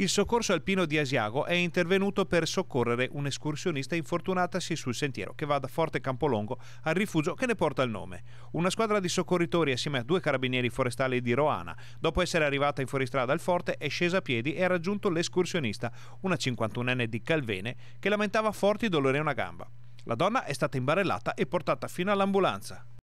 Il soccorso alpino di Asiago è intervenuto per soccorrere un'escursionista infortunatasi sul sentiero che va da Forte Campolongo al rifugio che ne porta il nome. Una squadra di soccorritori assieme a due carabinieri forestali di Roana, dopo essere arrivata in fuoristrada al forte, è scesa a piedi e ha raggiunto l'escursionista, una 51enne di Calvene, che lamentava forti dolori a una gamba. La donna è stata imbarellata e portata fino all'ambulanza.